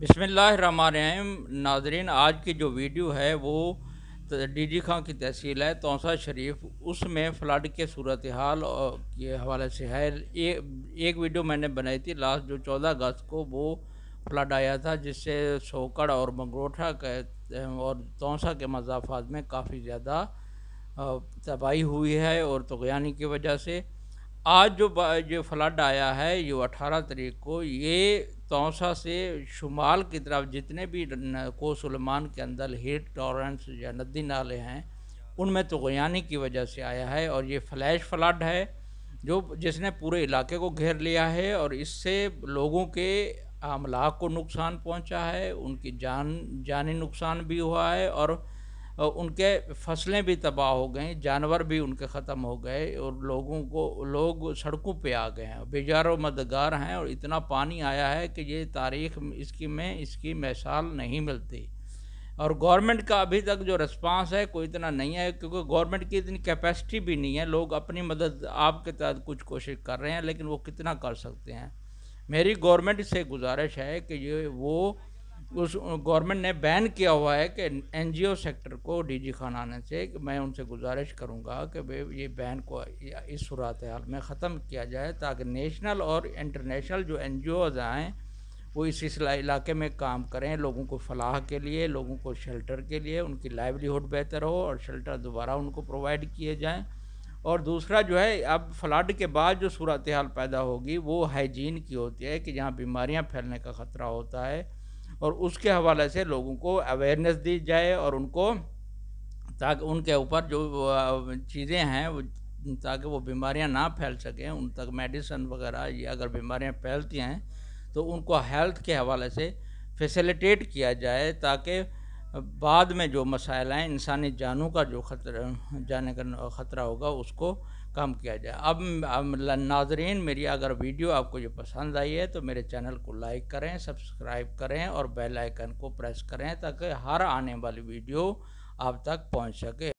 बिसमीम नाजरीन आज की जो वीडियो है वो डी जी खां की तहसील है तोसा शरीफ उसमें फ़्लड के सूरत हाल के हवाले से है ए, एक वीडियो मैंने बनाई थी लास्ट जो चौदह अगस्त को वो फ्लड आया था जिससे सोकड़ और मंगरोठा के और तोसा के मजाफात में काफ़ी ज़्यादा तबाही हुई है और तोगयानी की वजह से आज जो जो फ्लड आया है ये अठारह तरीक को ये तोसा से शुमाल की तरफ जितने भी कोसलमान के अंदर हीट टॉरेंस या नदी नाले हैं उनमें तो गयानी की वजह से आया है और ये फ्लैश फ्लड है जो जिसने पूरे इलाके को घेर लिया है और इससे लोगों के अमलाक को नुकसान पहुंचा है उनकी जान जानी नुकसान भी हुआ है और उनके फसलें भी तबाह हो गई जानवर भी उनके ख़त्म हो गए और लोगों को लोग सड़कों पे आ गए हैं बेजारो मददगार हैं और इतना पानी आया है कि ये तारीख इसकी में इसकी मिसाल नहीं मिलती और गवर्नमेंट का अभी तक जो रिस्पांस है कोई इतना नहीं है क्योंकि गवर्नमेंट की इतनी कैपेसिटी भी नहीं है लोग अपनी मदद आपके तहत कुछ कोशिश कर रहे हैं लेकिन वो कितना कर सकते हैं मेरी गवर्नमेंट से गुजारिश है कि ये वो उस गवर्नमेंट ने बैन किया हुआ है कि एनजीओ सेक्टर को डीजी खान आने से मैं उनसे गुजारिश करूंगा कि वे ये बैन को इस सूरत हाल में ख़त्म किया जाए ताकि नेशनल और इंटरनेशनल जो एन जी ओज़ आएँ वो इस इलाके में काम करें लोगों को फलाह के लिए लोगों को शेल्टर के लिए उनकी लाइवलीहुड बेहतर हो और शेल्टर दोबारा उनको प्रोवाइड किए जाएँ और दूसरा जो है अब फ्लड के बाद जो सूरत हाल पैदा होगी वो हाइजीन की होती है कि जहाँ बीमारियाँ फैलने का ख़तरा होता है और उसके हवाले से लोगों को अवेयरनेस दी जाए और उनको ताकि उनके ऊपर जो चीज़ें हैं ताकि वो बीमारियां ना फैल सकें उन तक मेडिसन वगैरह या अगर बीमारियां फैलती हैं तो उनको हेल्थ के हवाले से फैसिलिटेट किया जाए ताकि बाद में जो मसाइल हैं इंसानी जानों का जो खतरा जाने का ख़तरा होगा उसको कम किया जाए अब, नाजरीन मेरी अगर वीडियो आपको ये पसंद आई है तो मेरे चैनल को लाइक करें सब्सक्राइब करें और बेल आइकन को प्रेस करें ताकि हर आने वाली वीडियो आप तक पहुंच सके